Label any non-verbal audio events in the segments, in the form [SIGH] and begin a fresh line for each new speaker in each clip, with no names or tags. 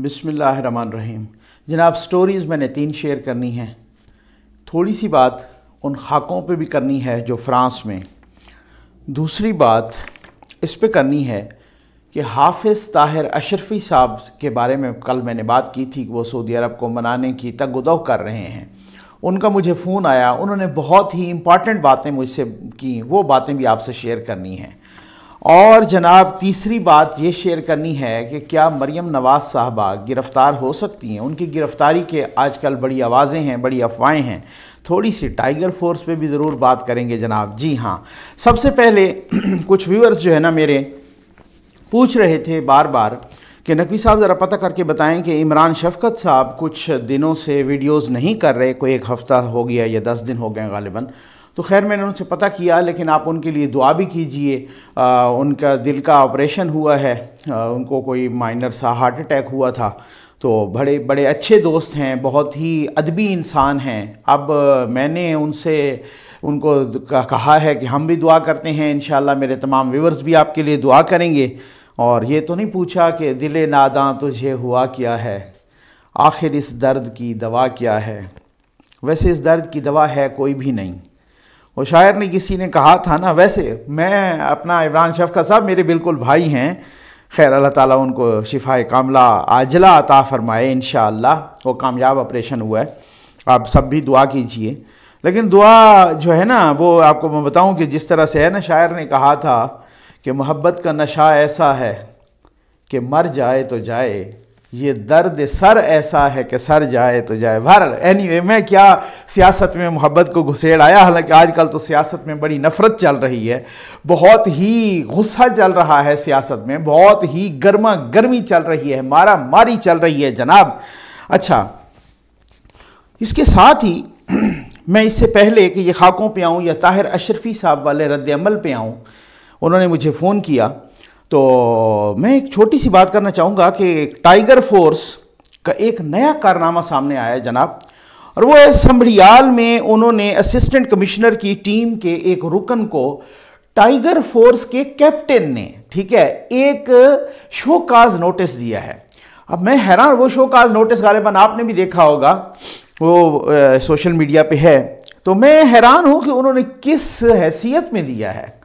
बिसमीम जनाब स्टोरीज़ मैंने तीन शेयर करनी हैं थोड़ी सी बात उन खाकों पे भी करनी है जो फ्रांस में दूसरी बात इस पे करनी है कि हाफिज़ ताहिर अशरफी साहब के बारे में कल मैंने बात की थी कि वो सऊदी अरब को मनाने की तगदो कर रहे हैं उनका मुझे फ़ोन आया उन्होंने बहुत ही इम्पॉर्टेंट बातें मुझसे की वो बातें भी आपसे शेयर करनी हैं और जनाब तीसरी बात ये शेयर करनी है कि क्या मरियम नवाज़ साहबा गिरफ़्तार हो सकती हैं उनकी गिरफ़्तारी के आजकल बड़ी आवाज़ें हैं बड़ी अफवाहें हैं थोड़ी सी टाइगर फोर्स पे भी ज़रूर बात करेंगे जनाब जी हाँ सबसे पहले [CLEARS THROAT] कुछ व्यूअर्स जो है ना मेरे पूछ रहे थे बार बार कि नकवी साहब ज़रा पता करके बताएं कि इमरान शफकत साहब कुछ दिनों से वीडियोस नहीं कर रहे कोई एक हफ़्ता हो गया या दस दिन हो गए गालिबा तो खैर मैंने उनसे पता किया लेकिन आप उनके लिए दुआ भी कीजिए उनका दिल का ऑपरेशन हुआ है आ, उनको कोई माइनर सा हार्ट अटैक हुआ था तो बड़े बड़े अच्छे दोस्त हैं बहुत ही अदबी इंसान हैं अब मैंने उनसे उनको कहा है कि हम भी दुआ करते हैं इन मेरे तमाम व्यूवर्स भी आपके लिए दुआ करेंगे और ये तो नहीं पूछा कि दिल नादा तुझे हुआ क्या है आखिर इस दर्द की दवा क्या है वैसे इस दर्द की दवा है कोई भी नहीं और शायर ने किसी ने कहा था ना वैसे मैं अपना इमरान शफका साहब मेरे बिल्कुल भाई हैं खैर अल्लाह ताला उनको शिफाए कामला आजला अता फरमाए इन वो कामयाब ऑपरेशन हुआ है आप सब भी दुआ कीजिए लेकिन दुआ जो है ना वो आपको मैं बताऊं कि जिस तरह से है ना शायर ने कहा था कि मोहब्बत का नशा ऐसा है कि मर जाए तो जाए ये दर्द सर ऐसा है कि सर जाए तो जाए भर एनी anyway, मैं क्या सियासत में मोहब्बत को घुसेड़ आया हालांकि आजकल तो सियासत में बड़ी नफ़रत चल रही है बहुत ही गुस्सा चल रहा है सियासत में बहुत ही गर्मा गर्मी चल रही है मारा मारी चल रही है जनाब अच्छा इसके साथ ही [CLEARS THROAT] मैं इससे पहले कि ये खाकों पे आऊँ या ताहिर अशरफी साहब वाले रद्द अमल पर आऊँ उन्होंने मुझे फ़ोन किया तो मैं एक छोटी सी बात करना चाहूँगा कि टाइगर फोर्स का एक नया कारनामा सामने आया है जनाब और वो है संभड़ियाल में उन्होंने असिस्टेंट कमिश्नर की टीम के एक रुकन को टाइगर फोर्स के कैप्टन ने ठीक है एक शो काज नोटिस दिया है अब मैं हैरान वो शो काज नोटिस गालिबा आपने भी देखा होगा वो आ, सोशल मीडिया पे है तो मैं हैरान हूँ कि उन्होंने किस हैसियत में दिया है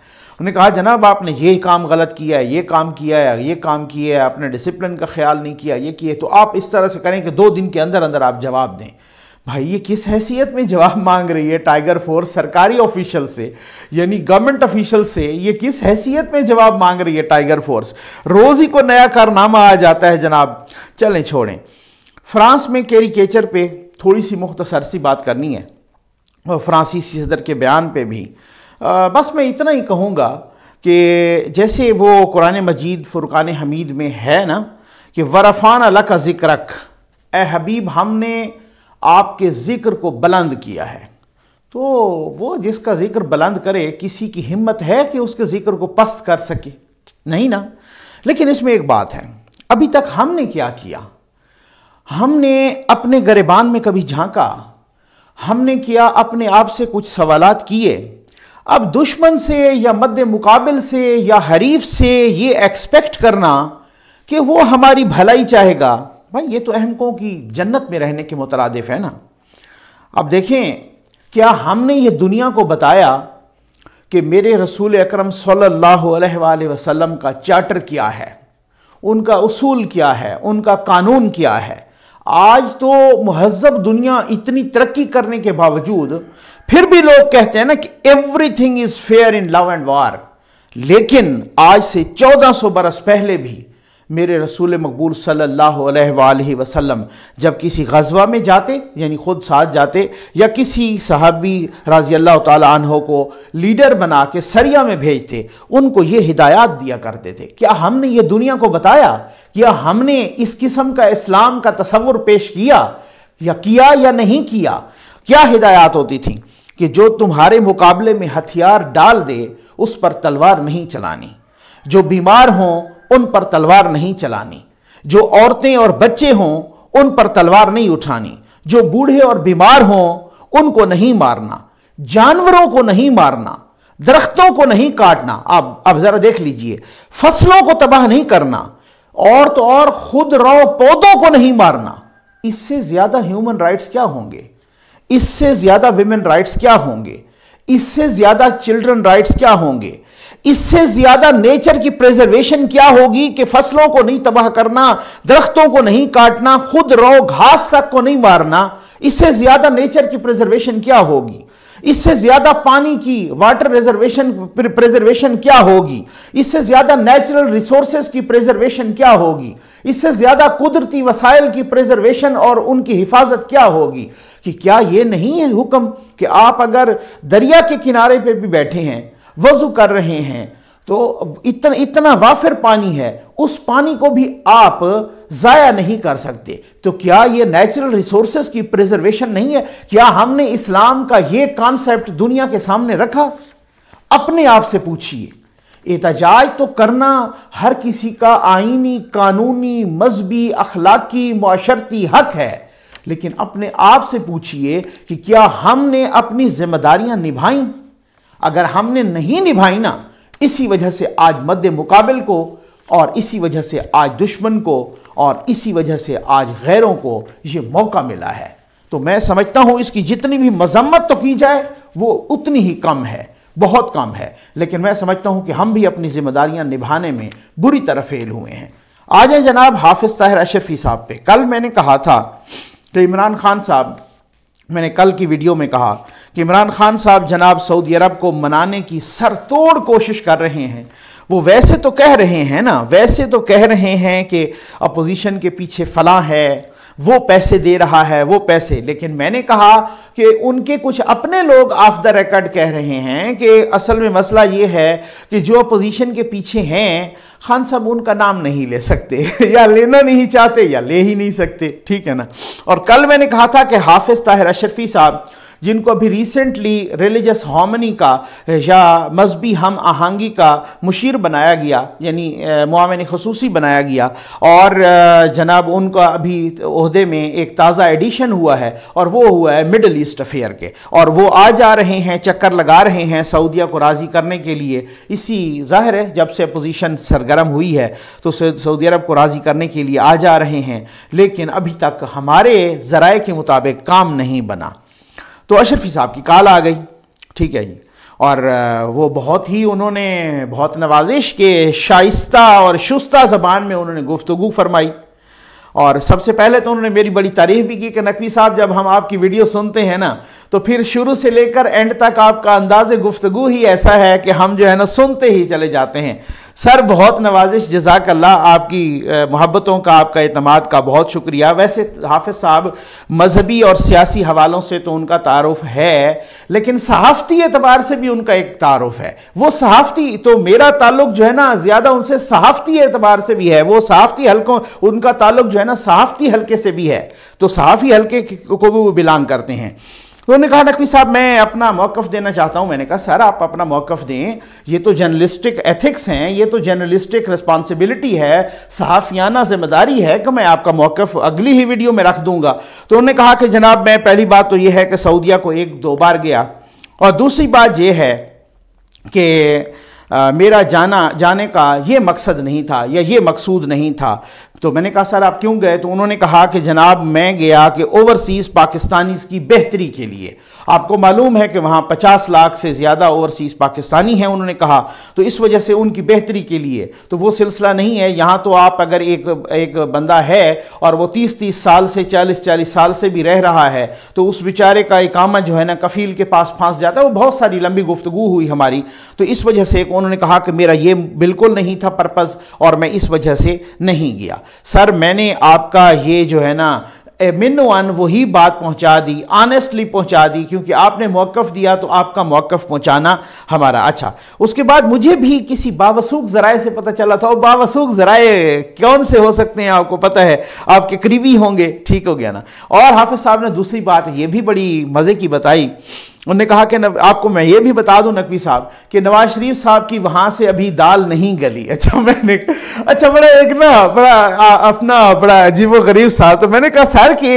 उन्होंने कहा जनाब आपने ये काम गलत किया है ये काम किया है ये काम किया है आपने डिसिप्लिन का ख्याल नहीं किया ये किया तो आप इस तरह से करें कि दो दिन के अंदर अंदर आप जवाब दें भाई ये किस हैसियत में जवाब [LAUGHS] मांग रही है टाइगर फोर्स सरकारी ऑफिशियल से यानी गवर्नमेंट ऑफिशियल से ये किस हैसियत में जवाब मांग रही है टाइगर फोर्स रोज़ ही को नया कारनामा आ जाता है जनाब चलें छोड़ें फ्रांस में कैरिकेचर पे थोड़ी सी मुख्तसर सी बात करनी है और फ्रांसीसी सदर के बयान पे भी आ, बस मैं इतना ही कहूँगा कि जैसे वो कुरान मजीद फ़ुरक़ान हमीद में है ना कि वरफ़ान अला का ज़िक्रक ए हबीब हमने आपके ज़िक्र को बुलंद किया है तो वो जिसका ज़िक्र बुलंद करे किसी की हिम्मत है कि उसके ज़िक्र को पस्त कर सके नहीं ना लेकिन इसमें एक बात है अभी तक हमने क्या किया हमने अपने गरेबान में कभी झांका हमने किया अपने आप से कुछ सवालात किए अब दुश्मन से या मध्य मुकाबिल से या हरीफ से ये एक्सपेक्ट करना कि वो हमारी भलाई चाहेगा भाई ये तो अहमकों की जन्नत में रहने के मुतरदफ है ना अब देखें क्या हमने ये दुनिया को बताया कि मेरे रसूल अकरम सल्लल्लाहु अलैहि वसल्लम का चार्टर क्या है उनका उसूल क्या है उनका कानून क्या है आज तो महजब दुनिया इतनी तरक्की करने के बावजूद फिर भी लोग कहते हैं ना कि everything is fair in love and war लेकिन आज से 1400 बरस पहले भी मेरे रसूल मकबूल सल्लल्लाहु अलैहि वसल्लम जब किसी गजबा में जाते यानी ख़ुद साथ जाते या किसी सहाबी राज़ी अल्लाह तहों को लीडर बना के सरिया में भेजते उनको ये हिदायत दिया करते थे क्या हमने ये दुनिया को बताया क्या हमने इस किस्म का इस्लाम का तस्वुर पेश किया या किया या नहीं किया क्या हिदायत होती थी कि जो तुम्हारे मुकाबले में हथियार डाल दे उस पर तलवार नहीं चलानी जो बीमार हों उन पर तलवार नहीं चलानी जो औरतें और बच्चे हों उन पर तलवार नहीं उठानी जो बूढ़े और बीमार हों उनको नहीं मारना जानवरों को नहीं मारना दरख्तों को नहीं काटना आप अब जरा देख लीजिए फसलों को तबाह नहीं करना और तो और खुद रो पौधों को नहीं मारना इससे ज्यादा ह्यूमन राइट्स क्या होंगे इससे ज्यादा विमेन राइट्स क्या होंगे इससे ज्यादा चिल्ड्रन राइट्स क्या होंगे इससे ज्यादा नेचर की प्रिजर्वेशन क्या होगी कि फसलों को नहीं तबाह करना दरख्तों को नहीं काटना खुद रो घास तक को नहीं मारना इससे ज्यादा नेचर की प्रिजर्वेशन क्या होगी इससे ज्यादा पानी की वाटर रिजर्वेशन प्रिजर्वेशन क्या होगी इससे ज्यादा नेचुरल रिसोर्सेज की प्रिजर्वेशन क्या होगी इससे ज्यादा कुदरती वसायल की प्रिजर्वेशन और उनकी हिफाजत क्या होगी कि क्या ये नहीं है हुक्म कि आप अगर दरिया के किनारे पे भी बैठे हैं वजू कर रहे हैं तो इतना इतना वाफिर पानी है उस पानी को भी आप ज़ाया नहीं कर सकते तो क्या ये नेचुरल रिसोर्स की प्रिजर्वेशन नहीं है क्या हमने इस्लाम का ये कॉन्सेप्ट दुनिया के सामने रखा अपने आप से पूछिए एहतजाज तो करना हर किसी का आइनी कानूनी मजहबी अखलाकी माशरती हक है लेकिन अपने आप से पूछिए कि क्या हमने अपनी जिम्मेदारियां निभाई अगर हमने नहीं निभाई ना इसी वजह से आज मध्य मुकाबल को और इसी वजह से आज दुश्मन को और इसी वजह से आज गैरों को ये मौका मिला है तो मैं समझता हूं इसकी जितनी भी मजम्मत तो की जाए वो उतनी ही कम है बहुत कम है लेकिन मैं समझता हूं कि हम भी अपनी जिम्मेदारियां निभाने में बुरी तरह फेल हुए हैं आ जाए जनाब हाफिज ताहिर अशरफी साहब पे कल मैंने कहा था तो इमरान खान साहब मैंने कल की वीडियो में कहा कि इमरान खान साहब जनाब सऊदी अरब को मनाने की सरतोड़ कोशिश कर रहे हैं वो वैसे तो कह रहे हैं ना वैसे तो कह रहे हैं कि अपोजिशन के पीछे फला है वो पैसे दे रहा है वो पैसे लेकिन मैंने कहा कि उनके कुछ अपने लोग ऑफ द रिकॉर्ड कह रहे हैं कि असल में मसला ये है कि जो अपोजिशन के पीछे हैं खान साहब उनका नाम नहीं ले सकते [LAUGHS] या लेना नहीं चाहते या ले ही नहीं सकते ठीक है ना और कल मैंने कहा था कि हाफिज़ ताहिर अशरफी साहब जिनको अभी रिसेंटली रिलीजस हॉमनी का या मजहबी हम आहंगी का मुशीर बनाया गया यानी मामिन खसूसी बनाया गया और जनाब उनका अभी अहदे में एक ताज़ा एडिशन हुआ है और वो हुआ है मिडल ईस्ट अफेयर के और वो आ जा रहे हैं चक्कर लगा रहे हैं सऊदिया को राज़ी करने के लिए इसी जाहिर है जब से अपोजिशन सरगर्म हुई है तो सऊदी अरब को राज़ी करने के लिए आ जा रहे हैं लेकिन अभी तक हमारे ज़राए के मुताबिक काम नहीं बना तो अशरफी साहब की काल आ गई ठीक है जी और वो बहुत ही उन्होंने बहुत नवाजिश के शाइस्ता और शुस्ता ज़बान में उन्होंने गुफ्तु फरमाई और सबसे पहले तो उन्होंने मेरी बड़ी तारीफ भी की कि नकवी साहब जब हम आपकी वीडियो सुनते हैं ना तो फिर शुरू से लेकर एंड तक आपका अंदाज गुफ्तगु ही ऐसा है कि हम जो है ना सुनते ही चले जाते हैं सर बहुत नवाजिश जजाक अल्लाह आपकी मोहब्बतों का आपका अतमाद का बहुत शुक्रिया वैसे हाफिज़ साहब मजहबी और सियासी हवालों से तो उनका तारफ़ है लेकिन सहाफ़ती एतबार से भी उनका एक तारफ़ है वो सहाफ़ती तो मेरा ताल्लुक जो है ना ज़्यादा उनसे सहाफ़ती एतबार से भी है वो सहाफ़ती हल्कों उनका ताल्लुक जो है ना सहाफ़ती हल्के से भी है तो सहाफ़ी हल्के को भी वो बिलोंग करते हैं तो उन्होंने कहा नकवी साहब मैं अपना मौकफ़ देना चाहता हूँ मैंने कहा सर आप अपना मौक़ दें ये तो जर्नलिस्टिक एथिक्स हैं ये तो जर्नलिस्टिक रिस्पॉन्सिबिलिटी है सहाफ़ियाना जिम्मेदारी है कि मैं आपका मौकफ अगली ही वीडियो में रख दूंगा तो उन्होंने कहा कि जनाब मैं पहली बात तो ये है कि सऊदिया को एक दो बार गया और दूसरी बात यह है कि मेरा जाना जाने का ये मकसद नहीं था या ये मकसूद नहीं था तो मैंने कहा सर आप क्यों गए तो उन्होंने कहा कि जनाब मैं गया कि ओवरसीज़ पाकिस्तानी की बेहतरी के लिए आपको मालूम है कि वहाँ 50 लाख से ज़्यादा ओवरसीज़ पाकिस्तानी हैं उन्होंने कहा तो इस वजह से उनकी बेहतरी के लिए तो वो सिलसिला नहीं है यहाँ तो आप अगर एक एक बंदा है और वो तीस तीस साल से चालीस चालीस साल से भी रह रहा है तो उस बेचारे का इकामा जो है ना कफील के पास फांस जाता है वो बहुत सारी लंबी गुफ्तु हुई हमारी तो इस वजह से उन्होंने कहा कि मेरा ये बिल्कुल नहीं था पर्पज़ और मैं इस वजह से नहीं गया सर मैंने आपका ये जो है ना मिन वन वही बात पहुंचा दी ऑनेस्टली पहुंचा दी क्योंकि आपने मौक़ दिया तो आपका मौक़ पहुंचाना हमारा अच्छा उसके बाद मुझे भी किसी बावसूख ज़राए से पता चला था और बावसूख ज़राए कौन से हो सकते हैं आपको पता है आपके करीबी होंगे ठीक हो गया ना और हाफिज़ साहब ने दूसरी बात ये भी बड़ी मज़े की बताई उन्होंने कहा कि आपको मैं ये भी बता दूं नकवी साहब कि नवाज शरीफ साहब की वहाँ से अभी दाल नहीं गली अच्छा मैंने अच्छा बड़ा एक ना बड़ा आ, अपना बड़ा अजीब व गरीब साहब तो मैंने कहा सर कि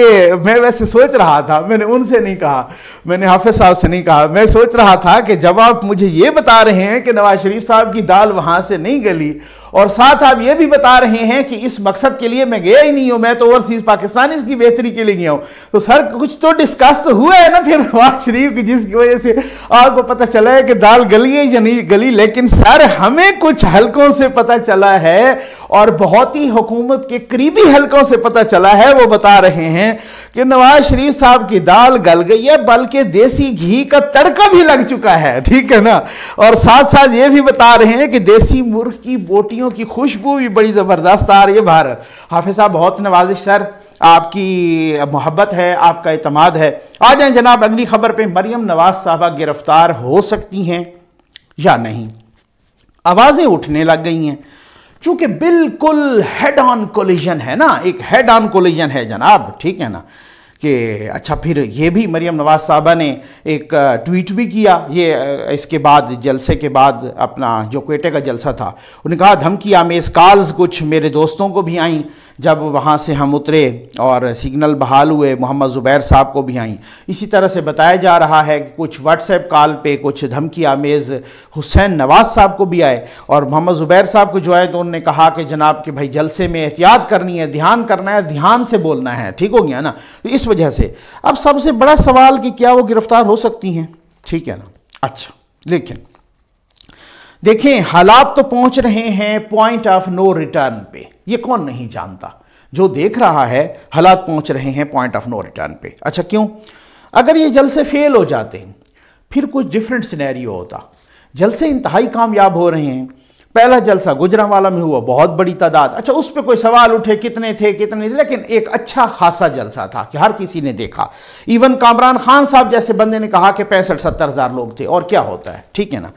मैं वैसे सोच रहा था मैंने उनसे नहीं कहा मैंने हाफिज साहब से नहीं कहा मैं सोच रहा था कि जब आप मुझे ये बता रहे हैं कि नवाज शरीफ साहब की दाल वहाँ से नहीं गली और साथ आप ये भी बता रहे हैं कि इस मकसद के लिए मैं गया ही नहीं हूं मैं तो ओवरसीज पाकिस्तान इसकी बेहतरी के लिए गया हूं तो सर कुछ तो डिस्कस तो हुआ है ना फिर नवाज शरीफ की जिसकी वजह से आपको पता चला है कि दाल गली है या नहीं गली लेकिन सर हमें कुछ हलकों से पता चला है और बहुत ही हुकूमत के करीबी हलकों से पता चला है वो बता रहे हैं कि नवाज शरीफ साहब की दाल गल गई है बल्कि देसी घी का तड़का भी लग चुका है ठीक है ना और साथ साथ ये भी बता रहे हैं कि देसी मुर्ख की बोटियों सब्जियों की खुशबू भी बड़ी ज़बरदस्त आ रही है बाहर हाफि साहब बहुत नवाजिश सर आपकी मोहब्बत है आपका अतमाद है आ जाए जनाब अगली खबर पर मरियम नवाज साहबा गिरफ्तार हो सकती हैं या नहीं आवाज़ें उठने लग गई हैं चूंकि बिल्कुल हेड ऑन कोलिजन है ना एक हेड ऑन कोलिजन है जनाब ठीक है ना कि अच्छा फिर ये भी मरियम नवाज साहबा ने एक ट्वीट भी किया ये इसके बाद जलसे के बाद अपना जो कोटे का जलसा था उन्होंने कहा धमकी आमेज़ कॉल्स कुछ मेरे दोस्तों को भी आईं जब वहाँ से हम उतरे और सिग्नल बहाल हुए मोहम्मद ज़ुबैर साहब को भी आईं इसी तरह से बताया जा रहा है कि कुछ व्हाट्सएप कॉल पे कुछ धमकी आमेज़ हुसैन नवाज़ साहब को भी आए और मोहम्मद ज़ुबैर साहब को जो आए तो उन्होंने कहा कि जनाब के भाई जलसे में एहतियात करनी है ध्यान करना है ध्यान से बोलना है ठीक हो गया ना तो इस वजह से अब सबसे बड़ा सवाल कि क्या वो गिरफ्तार हो सकती हैं ठीक है ना अच्छा लेकिन देखें हालात तो पहुंच रहे हैं पॉइंट ऑफ नो रिटर्न पे ये कौन नहीं जानता जो देख रहा है हालात पहुंच रहे हैं पॉइंट ऑफ नो रिटर्न पे अच्छा क्यों अगर ये जलसे फेल हो जाते हैं फिर कुछ डिफरेंट सिनेरियो होता जलसे इंतहाई कामयाब हो रहे हैं पहला जलसा गुजरावाला में हुआ बहुत बड़ी तादाद अच्छा उस पर कोई सवाल उठे कितने थे कितने थे लेकिन एक अच्छा खासा जलसा था कि हर किसी ने देखा इवन कामरान खान साहब जैसे बंदे ने कहा कि पैंसठ सत्तर हज़ार लोग थे और क्या होता है ठीक है ना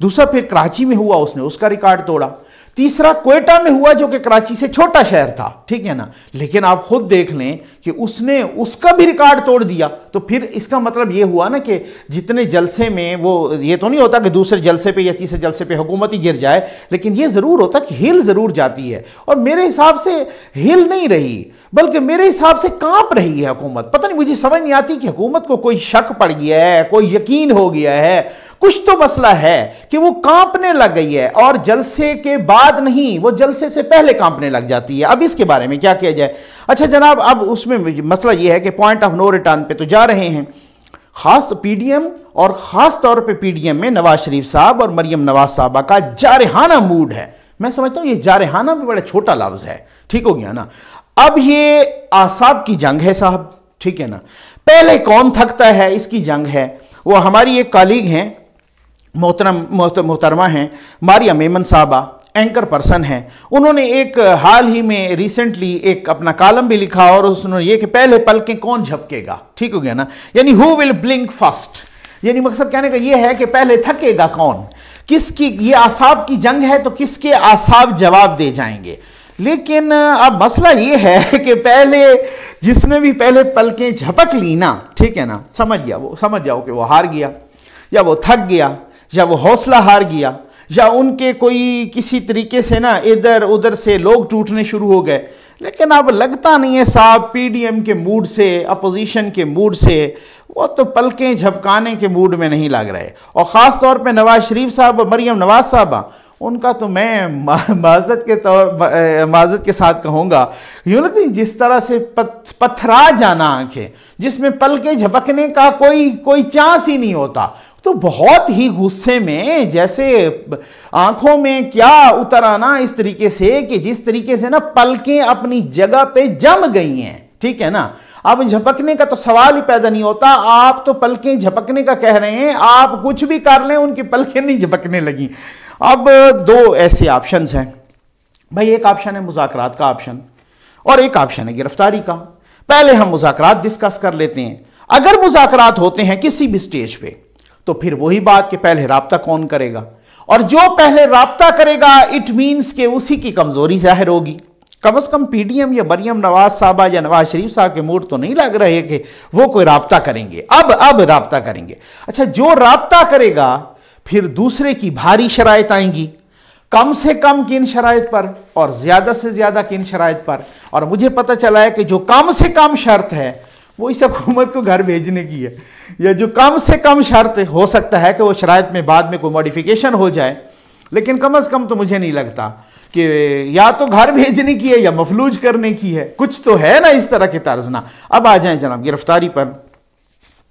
दूसरा फिर कराची में हुआ उसने उसका रिकॉर्ड तोड़ा तीसरा कोयटा में हुआ जो कि कराची से छोटा शहर था ठीक है ना लेकिन आप खुद देख लें कि उसने उसका भी रिकॉर्ड तोड़ दिया तो फिर इसका मतलब ये हुआ ना कि जितने जलसे में वो ये तो नहीं होता कि दूसरे जलसे पे या तीसरे जलसे पे हुकूमत ही गिर जाए लेकिन ये ज़रूर होता कि हिल ज़रूर जाती है और मेरे हिसाब से हिल नहीं रही बल्कि मेरे हिसाब से कांप रही है हुकूमत पता नहीं मुझे समझ नहीं आती कि हुकूमत को कोई शक पड़ गया है कोई यकीन हो गया है कुछ तो मसला है कि वो कांपने लग गई है और जलसे के बाद नहीं वो जलसे से पहले कांपने लग जाती है अब इसके बारे में क्या किया जाए अच्छा जनाब अब उसमें मसला ये है कि पॉइंट ऑफ नो रिटर्न पे तो जा रहे हैं खास पीडीएम तो और ख़ास तौर पे पीडीएम में नवाज शरीफ साहब और मरियम नवाज साहबा का जारहाना मूड है मैं समझता हूँ ये जारहाना भी बड़ा छोटा लफ्ज़ है ठीक हो गया ना अब ये आसाब की जंग है साहब ठीक है ना पहले कौन थकता है इसकी जंग है वो हमारी एक कालीग हैं मोहतरम मोहतरमा हैं मारिया मेमन साहबा एंकर पर्सन हैं उन्होंने एक हाल ही में रिसेंटली एक अपना कॉलम भी लिखा और उसने ये कि पहले पल के कौन झपकेगा ठीक हो गया ना यानी हु विल ब्लिंक फर्स्ट यानी मकसद कहने का ये है कि पहले थकेगा कौन किसकी ये आसाब की जंग है तो किसके आसाब जवाब दे जाएंगे लेकिन अब मसला ये है [LAUGHS] कि पहले जिसने भी पहले पलकें झपक ली ना ठीक है ना समझ गया वो समझ जाओ कि वो हार गया या वो थक गया या वो हौसला हार गया या उनके कोई किसी तरीके से ना इधर उधर से लोग टूटने शुरू हो गए लेकिन अब लगता नहीं है साहब पीडीएम के मूड से अपोजिशन के मूड से वो तो पलकें झपकाने के मूड में नहीं लग रहे और ख़ास तौर पे नवाज़ शरीफ साहब और मरीम नवाज़ साहब उनका तो मैं माजत के तौर माजत के साथ कहूँगा यूँ लगता जिस तरह से पथ, पथरा जाना आँखें जिसमें पलकें झपकने का कोई कोई चांस ही नहीं होता तो बहुत ही गुस्से में जैसे आंखों में क्या उतर आना इस तरीके से कि जिस तरीके से ना पलकें अपनी जगह पे जम गई हैं ठीक है ना अब झपकने का तो सवाल ही पैदा नहीं होता आप तो पलकें झपकने का कह रहे हैं आप कुछ भी कर लें उनकी पलकें नहीं झपकने लगी अब दो ऐसे ऑप्शन हैं भाई एक ऑप्शन है मुजाकरात का ऑप्शन और एक ऑप्शन है गिरफ्तारी का पहले हम मुजाकरात डिस्कस कर लेते हैं अगर मुजाकरात होते हैं किसी भी स्टेज पे तो फिर वही बात कि पहले रबता कौन करेगा और जो पहले रबता करेगा इट मीन्स के उसी की कमजोरी जाहिर होगी कम अज कम पीडीएम या मरियम नवाज साहबा या नवाज शरीफ साहब के मूड तो नहीं लग रहे कि वो कोई रबता करेंगे अब अब रबता करेंगे अच्छा जो रबता करेगा फिर दूसरे की भारी शराय आएंगी कम से कम किन शराइ पर और ज़्यादा से ज़्यादा किन शराय पर और मुझे पता चला है कि जो कम से कम शर्त है वो इस हकूमत को घर भेजने की है या जो कम से कम शर्त हो सकता है कि वो शरात में बाद में कोई मॉडिफिकेशन हो जाए लेकिन कम अज़ कम तो मुझे नहीं लगता कि या तो घर भेजने की है या मफलूज करने की है कुछ तो है ना इस तरह के तर्ज ना अब आ जाए जनाब गिरफ्तारी पर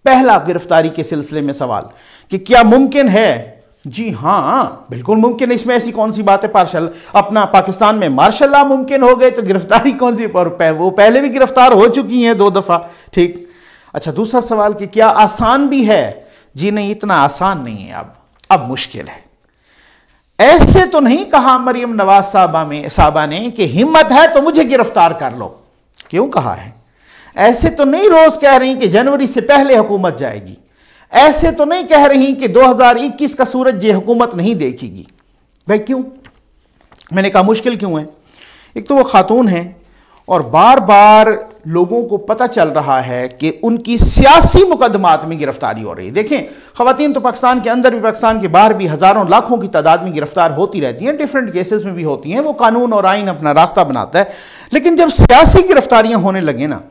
पहला गिरफ्तारी के सिलसिले में सवाल कि क्या मुमकिन है जी हाँ बिल्कुल मुमकिन है इसमें ऐसी कौन सी बात है पार्शल अपना पाकिस्तान में मार्शल मुमकिन हो गए तो गिरफ्तारी कौन सी पर पह, वो पहले भी गिरफ्तार हो चुकी हैं दो दफ़ा ठीक अच्छा दूसरा सवाल कि क्या आसान भी है जी नहीं इतना आसान नहीं है अब अब मुश्किल है ऐसे तो नहीं कहा मरियम नवाज साहबा में साहबा ने कि हिम्मत है तो मुझे गिरफ्तार कर लो क्यों कहा है ऐसे तो नहीं रोज़ कह रही कि जनवरी से पहले हुकूमत जाएगी ऐसे तो नहीं कह रही कि 2021 का सूरज ये हुकूमत नहीं देखेगी भाई क्यों मैंने कहा मुश्किल क्यों है एक तो वो खातून हैं और बार बार लोगों को पता चल रहा है कि उनकी सियासी मुकदमात में गिरफ्तारी हो रही है देखें खातन तो पाकिस्तान के अंदर भी पाकिस्तान के बाहर भी हज़ारों लाखों की तादाद में गिरफ्तार होती रहती हैं डिफरेंट केसेस में भी होती हैं वो कानून और आइन अपना रास्ता बनाता है लेकिन जब सियासी गिरफ्तारियां होने लगे ना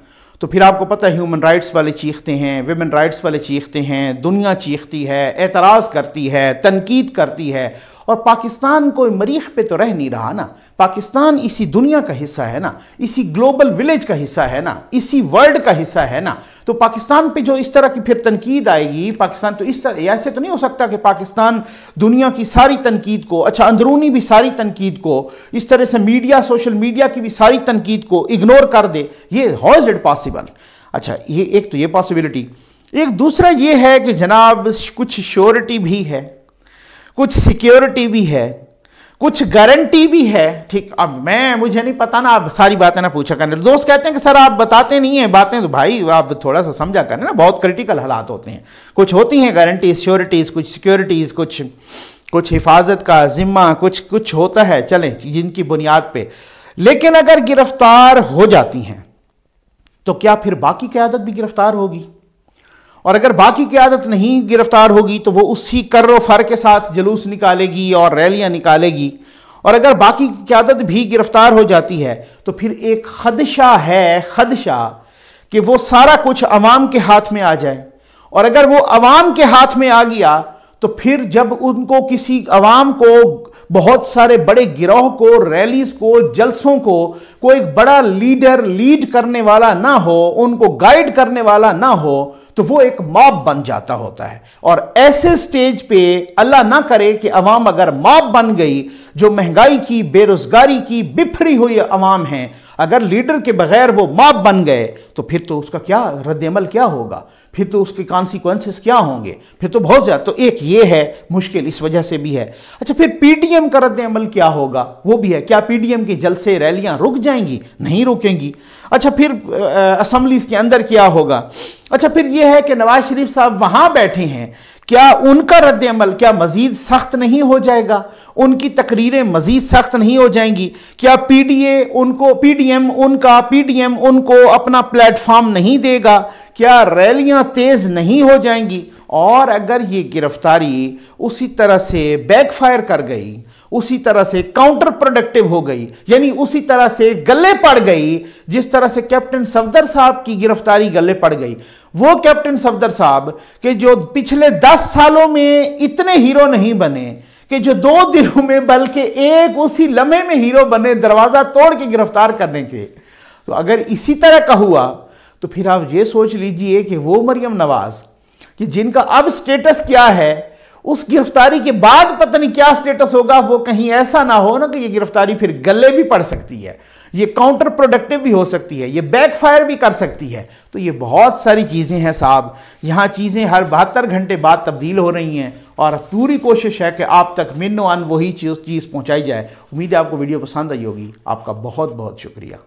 तो फिर आपको पता है ह्यूमन राइट्स वाले चीखते हैं वेमन राइट्स वाले चीखते हैं दुनिया चीखती है एतराज़ करती है तनकीद करती है और पाकिस्तान कोई मरीख पे तो रह नहीं रहा ना पाकिस्तान इसी दुनिया का हिस्सा है ना इसी ग्लोबल विलेज का हिस्सा है ना इसी वर्ल्ड का हिस्सा है ना तो पाकिस्तान पे जो इस तरह की फिर तनकीद आएगी पाकिस्तान तो इस तरह ऐसे तो नहीं हो सकता कि पाकिस्तान दुनिया की सारी तनकीद को अच्छा अंदरूनी भी सारी तनकीद को इस तरह से मीडिया सोशल मीडिया की भी सारी तनकीद को इग्नोर कर दे ये हाउ इज़ इट पॉसिबल अच्छा ये एक तो ये पॉसिबिलिटी एक दूसरा ये है कि जनाब कुछ श्योरिटी भी है कुछ सिक्योरिटी भी है कुछ गारंटी भी है ठीक अब मैं मुझे नहीं पता ना आप सारी बातें ना पूछा करने दोस्त कहते हैं कि सर आप बताते नहीं हैं बातें तो भाई आप थोड़ा सा समझा करें ना बहुत क्रिटिकल हालात होते हैं कुछ होती हैं गारंटीज श्योरिटीज़ कुछ सिक्योरिटीज़ कुछ कुछ हिफाजत का ज़िम्मा कुछ कुछ होता है चलें जिनकी बुनियाद पर लेकिन अगर गिरफ्तार हो जाती हैं तो क्या फिर बाकी क्यादत भी गिरफ्तार होगी और अगर बाकी की आदत नहीं गिरफ्तार होगी तो वो उसी कर व फर के साथ जुलूस निकालेगी और रैलियाँ निकालेगी और अगर बाकी की क्यादत भी गिरफ्तार हो जाती है तो फिर एक खदशा है खदशा कि वो सारा कुछ अवाम के हाथ में आ जाए और अगर वो अवाम के हाथ में आ गया तो फिर जब उनको किसी आवाम को बहुत सारे बड़े गिरोह को रैलीज को जलसों को कोई एक बड़ा लीडर लीड करने वाला ना हो उनको गाइड करने वाला ना हो तो वो एक मॉब बन जाता होता है और ऐसे स्टेज पे अल्लाह ना करे कि अवाम अगर मॉब बन गई जो महंगाई की बेरोजगारी की बिफरी हुई अवाम है अगर लीडर के बगैर वो माप बन गए तो फिर तो उसका क्या रद्दमल क्या होगा फिर तो उसके कॉन्सिक्वेंसेस क्या होंगे फिर तो बहुत ज़्यादा तो एक ये है मुश्किल इस वजह से भी है अच्छा फिर पीडीएम का रद्दमल क्या होगा वो भी है क्या पीडीएम के जलसे रैलियाँ रुक जाएंगी नहीं रुकेंगी अच्छा फिर असम्बलीज के अंदर क्या होगा अच्छा फिर यह है कि नवाज शरीफ साहब वहाँ बैठे हैं क्या उनका रद्द अमल क्या मजीद सख्त नहीं हो जाएगा उनकी तकरीरें मजीद सख्त नहीं हो जाएंगी क्या पी डी ए उनको पी डी एम उनका पी डी एम उनको अपना प्लेटफॉर्म नहीं देगा क्या रैलियाँ तेज़ नहीं हो जाएंगी और अगर ये गिरफ्तारी उसी तरह से बैकफायर कर गई उसी तरह से काउंटर प्रोडक्टिव हो गई यानी उसी तरह से गले पड़ गई जिस तरह से कैप्टन सफदर साहब की गिरफ्तारी गले पड़ गई वो कैप्टन सफदर साहब के जो पिछले दस सालों में इतने हीरो नहीं बने कि जो दो दिनों में बल्कि एक उसी लम्हे में हीरो बने दरवाजा तोड़ के गिरफ्तार करने के तो अगर इसी तरह का हुआ तो फिर आप ये सोच लीजिए कि वो मरियम नवाज कि जिनका अब स्टेटस क्या है उस गिरफ्तारी के बाद पता नहीं क्या स्टेटस होगा वो कहीं ऐसा ना हो ना कि ये गिरफ्तारी फिर गले भी पड़ सकती है ये काउंटर प्रोडक्टिव भी हो सकती है ये बैकफायर भी कर सकती है तो ये बहुत सारी चीज़ें हैं साहब यहाँ चीज़ें हर बहत्तर घंटे बाद तब्दील हो रही हैं और पूरी कोशिश है कि आप तक मिन अन वही चीज़ चीज़ पहुँचाई जाए उम्मीद है आपको वीडियो पसंद आई होगी आपका बहुत बहुत शुक्रिया